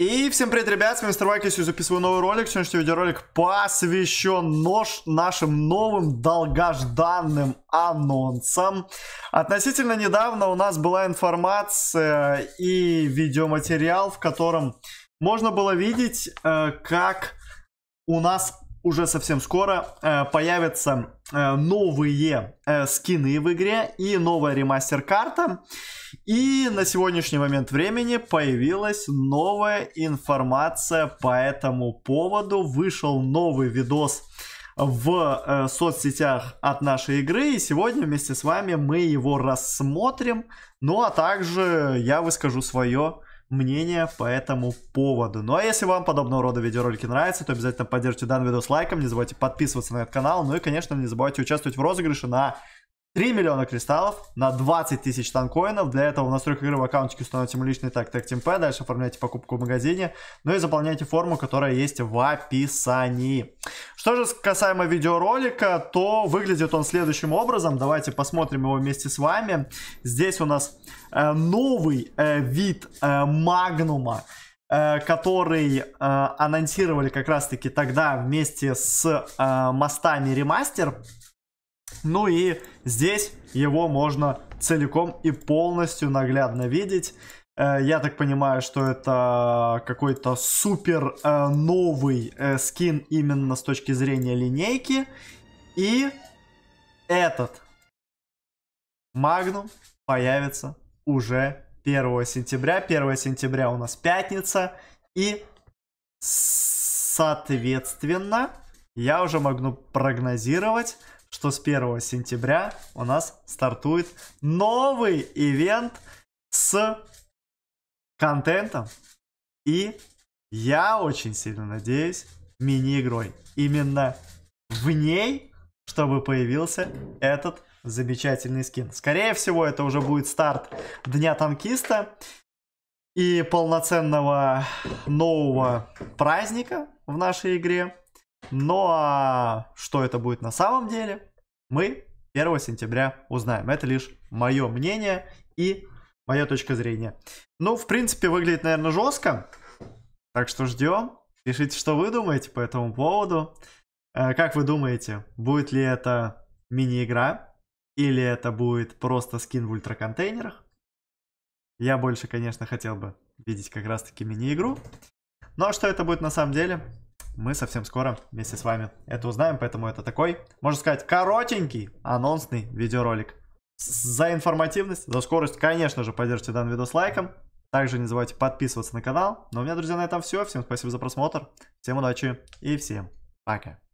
И всем привет, ребят, с вами Мистер Вайкис, я записываю новый ролик. Сегодняшний видеоролик посвящен нож нашим новым долгожданным анонсам. Относительно недавно у нас была информация и видеоматериал, в котором можно было видеть, э, как у нас уже совсем скоро э, появятся э, новые э, скины в игре и новая ремастер-карта. И на сегодняшний момент времени появилась новая информация по этому поводу. Вышел новый видос в э, соцсетях от нашей игры. И сегодня вместе с вами мы его рассмотрим. Ну а также я выскажу свое мнение по этому поводу. Ну а если вам подобного рода видеоролики нравятся, то обязательно поддержите данный видос лайком, не забывайте подписываться на этот канал, ну и, конечно, не забывайте участвовать в розыгрыше на 3 миллиона кристаллов на 20 тысяч танкоинов. Для этого в настройках игры в аккаунтике установите ему личный так TagTeamP, дальше оформляйте покупку в магазине, ну и заполняйте форму, которая есть в описании. Что же касаемо видеоролика, то выглядит он следующим образом. Давайте посмотрим его вместе с вами. Здесь у нас э, новый э, вид э, магнума э, который э, анонсировали как раз-таки тогда вместе с э, мостами ремастер. Ну и здесь его можно целиком и полностью наглядно видеть. Э, я так понимаю, что это какой-то супер э, новый э, скин именно с точки зрения линейки. И этот Магнум появится уже 1 сентября. 1 сентября у нас пятница. И, соответственно, я уже могу прогнозировать, что с 1 сентября у нас стартует новый ивент с контентом и, я очень сильно надеюсь, мини-игрой. Именно в ней, чтобы появился этот замечательный скин. Скорее всего, это уже будет старт Дня Танкиста и полноценного нового праздника в нашей игре. Ну а что это будет на самом деле, мы 1 сентября узнаем. Это лишь мое мнение и Моя точка зрения. Ну, в принципе, выглядит, наверное, жестко. Так что ждем. Пишите, что вы думаете по этому поводу. Э, как вы думаете, будет ли это мини-игра? Или это будет просто скин в ультраконтейнерах? Я больше, конечно, хотел бы видеть как раз-таки мини-игру. Но ну, а что это будет на самом деле, мы совсем скоро вместе с вами это узнаем. Поэтому это такой, можно сказать, коротенький анонсный видеоролик за информативность, за скорость, конечно же, поддержите данный видос лайком. Также не забывайте подписываться на канал. Ну, а у меня, друзья, на этом все. Всем спасибо за просмотр. Всем удачи и всем пока.